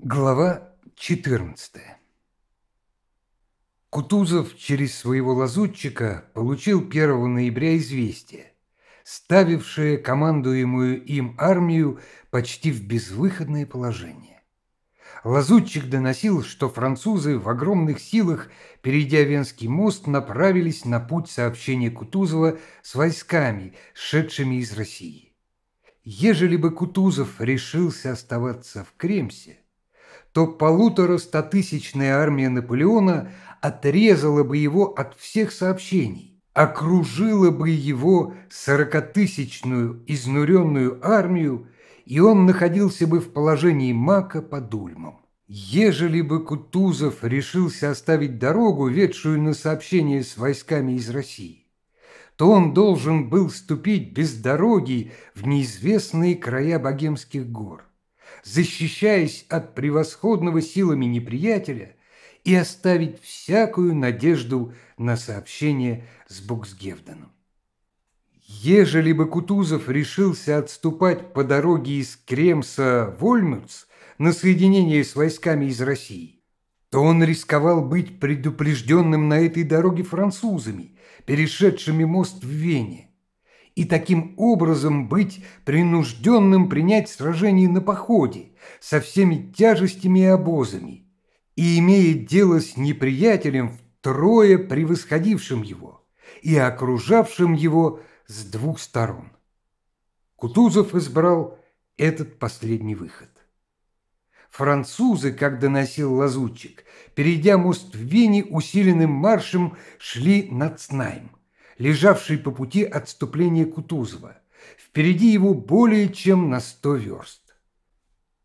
Глава 14 Кутузов через своего лазутчика получил 1 ноября известие, ставившее командуемую им армию почти в безвыходное положение. Лазутчик доносил, что французы в огромных силах, перейдя Венский мост, направились на путь сообщения Кутузова с войсками, шедшими из России. Ежели бы Кутузов решился оставаться в Кремсе – то полуторастотысячная армия Наполеона отрезала бы его от всех сообщений, окружила бы его сорокатысячную изнуренную армию, и он находился бы в положении мака под Ульмом. Ежели бы Кутузов решился оставить дорогу, ведшую на сообщение с войсками из России, то он должен был ступить без дороги в неизвестные края Богемских гор защищаясь от превосходного силами неприятеля, и оставить всякую надежду на сообщение с Буксгевденом. Ежели бы Кутузов решился отступать по дороге из Кремса в Ольмюц на соединение с войсками из России, то он рисковал быть предупрежденным на этой дороге французами, перешедшими мост в Вене, и таким образом быть принужденным принять сражение на походе со всеми тяжестями и обозами, и имеет дело с неприятелем втрое превосходившим его и окружавшим его с двух сторон. Кутузов избрал этот последний выход. Французы, как доносил лазутчик, перейдя мост в Вене, усиленным маршем шли над снайм лежавший по пути отступления Кутузова. Впереди его более чем на сто верст.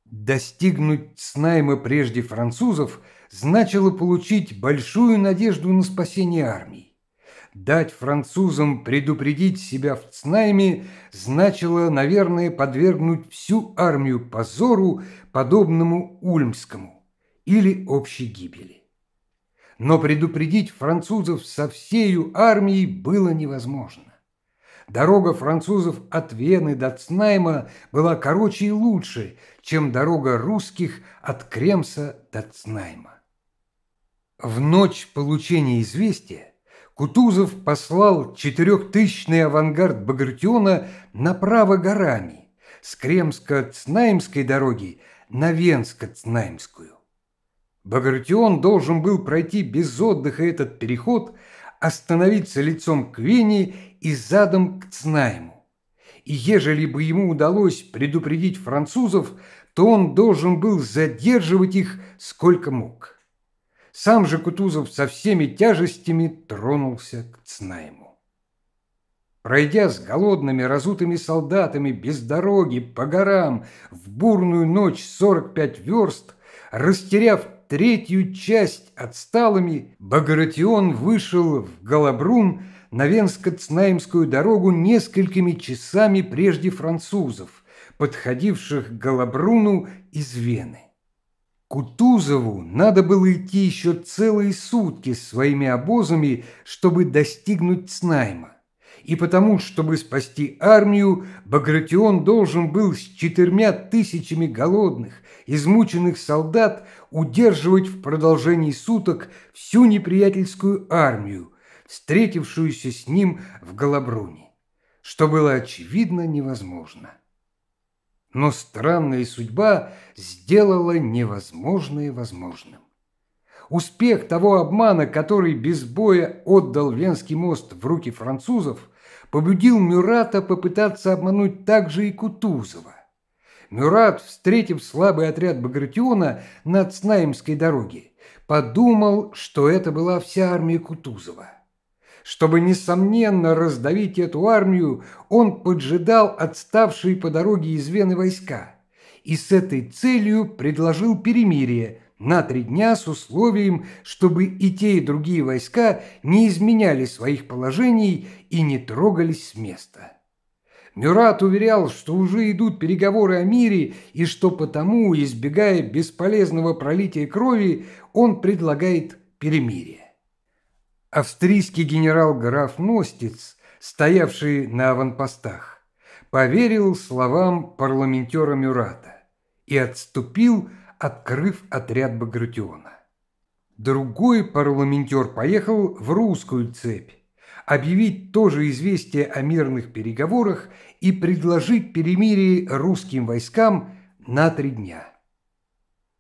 Достигнуть Снайма прежде французов значило получить большую надежду на спасение армии. Дать французам предупредить себя в Цнайме значило, наверное, подвергнуть всю армию позору, подобному Ульмскому, или общей гибели но предупредить французов со всею армией было невозможно. Дорога французов от Вены до Цнайма была короче и лучше, чем дорога русских от Кремса до Цнайма. В ночь получения известия Кутузов послал четырехтысячный авангард Багратиона направо горами с Кремско-Цнаймской дороги на Венско-Цнаймскую. Багратион должен был пройти без отдыха этот переход, остановиться лицом к Вене и задом к Цнайму. И ежели бы ему удалось предупредить французов, то он должен был задерживать их сколько мог. Сам же Кутузов со всеми тяжестями тронулся к Цнайму. Пройдя с голодными, разутыми солдатами без дороги, по горам, в бурную ночь 45 верст, растеряв третью часть отсталыми, Багратион вышел в Голобрун на венско цнаймскую дорогу несколькими часами прежде французов, подходивших к Голобруну из Вены. Кутузову надо было идти еще целые сутки с своими обозами, чтобы достигнуть Цнайма и потому, чтобы спасти армию, Багратион должен был с четырьмя тысячами голодных, измученных солдат удерживать в продолжении суток всю неприятельскую армию, встретившуюся с ним в Голобруне, что было очевидно невозможно. Но странная судьба сделала невозможное возможным. Успех того обмана, который без боя отдал Венский мост в руки французов, побудил Мюрата попытаться обмануть также и Кутузова. Мюрат, встретив слабый отряд Багратиона на Цнаимской дороге, подумал, что это была вся армия Кутузова. Чтобы, несомненно, раздавить эту армию, он поджидал отставшие по дороге из Вены войска и с этой целью предложил перемирие на три дня с условием, чтобы и те, и другие войска не изменяли своих положений и не трогались с места. Мюрат уверял, что уже идут переговоры о мире и что потому, избегая бесполезного пролития крови, он предлагает перемирие. Австрийский генерал-граф Ностиц, стоявший на аванпостах, поверил словам парламентера Мюрата и отступил, открыв отряд Багратиона. Другой парламентер поехал в русскую цепь, объявить тоже известие о мирных переговорах и предложить перемирие русским войскам на три дня.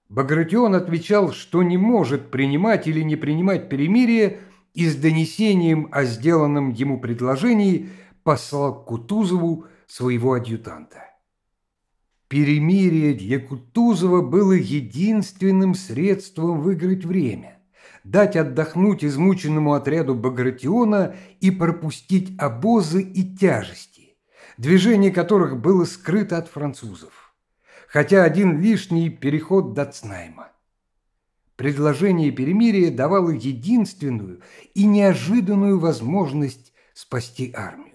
Багратион отвечал, что не может принимать или не принимать перемирие и с донесением о сделанном ему предложении послал Кутузову своего адъютанта. Перемирие для Кутузова было единственным средством выиграть время, дать отдохнуть измученному отряду Багратиона и пропустить обозы и тяжести, движение которых было скрыто от французов, хотя один лишний переход до Цнайма. Предложение перемирия давало единственную и неожиданную возможность спасти армию.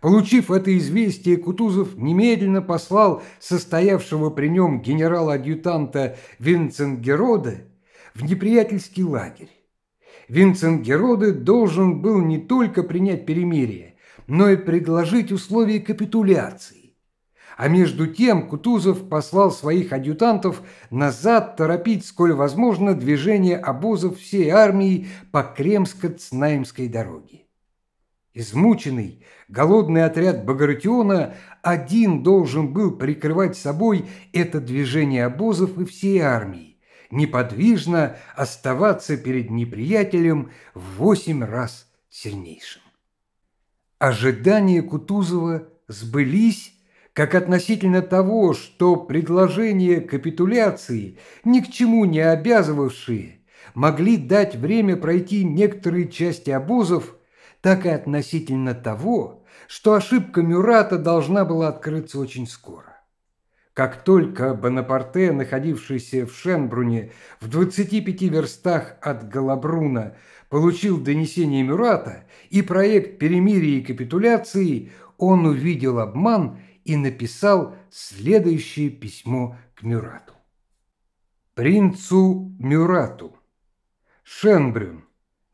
Получив это известие, Кутузов немедленно послал состоявшего при нем генерала-адъютанта Винцент Герода в неприятельский лагерь. Винцент Героды должен был не только принять перемирие, но и предложить условия капитуляции. А между тем Кутузов послал своих адъютантов назад торопить, сколь возможно, движение обозов всей армии по кремско цнаймской дороге. Измученный, голодный отряд Багратиона один должен был прикрывать собой это движение обозов и всей армии, неподвижно оставаться перед неприятелем в восемь раз сильнейшим. Ожидания Кутузова сбылись, как относительно того, что предложение капитуляции, ни к чему не обязывавшие, могли дать время пройти некоторые части обозов – так и относительно того, что ошибка Мюрата должна была открыться очень скоро. Как только Бонапарте, находившийся в Шенбруне в 25 верстах от Галабруна, получил донесение Мюрата и проект перемирия и капитуляции, он увидел обман и написал следующее письмо к Мюрату. Принцу Мюрату. Шенбрюн.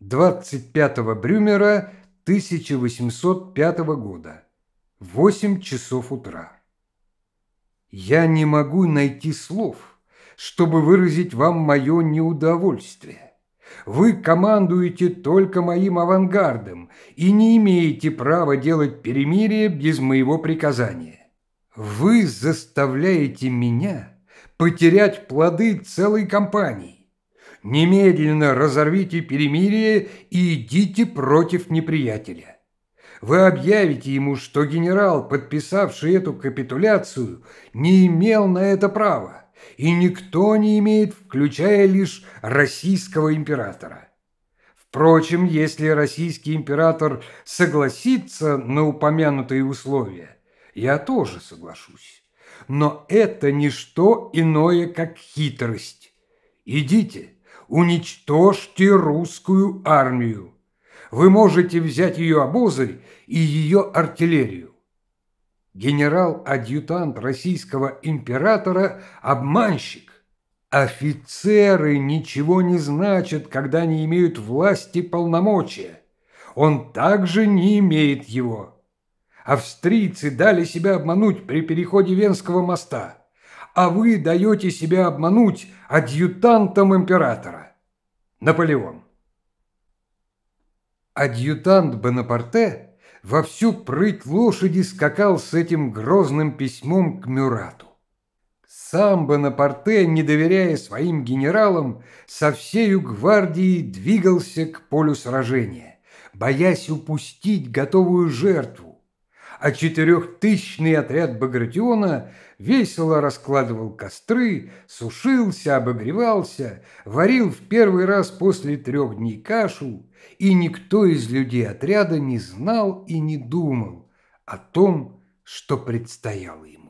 25 Брюмера 1805 года, 8 часов утра. Я не могу найти слов, чтобы выразить вам мое неудовольствие. Вы командуете только моим авангардом и не имеете права делать перемирие без моего приказания. Вы заставляете меня потерять плоды целой компании. Немедленно разорвите перемирие и идите против неприятеля. Вы объявите ему, что генерал, подписавший эту капитуляцию, не имел на это права, и никто не имеет, включая лишь российского императора. Впрочем, если российский император согласится на упомянутые условия, я тоже соглашусь. Но это ничто иное, как хитрость. Идите, уничтожьте русскую армию. Вы можете взять ее обозы и ее артиллерию. Генерал-адъютант российского императора – обманщик. Офицеры ничего не значат, когда не имеют власти полномочия. Он также не имеет его. Австрийцы дали себя обмануть при переходе Венского моста – а вы даете себя обмануть адъютантом императора. Наполеон. Адъютант Бонапарте во всю прыть лошади скакал с этим грозным письмом к Мюрату. Сам Бонапарте, не доверяя своим генералам, со всею гвардией двигался к полю сражения, боясь упустить готовую жертву, а четырехтысячный отряд Багратиона весело раскладывал костры, сушился, обогревался, варил в первый раз после трех дней кашу, и никто из людей отряда не знал и не думал о том, что предстояло ему.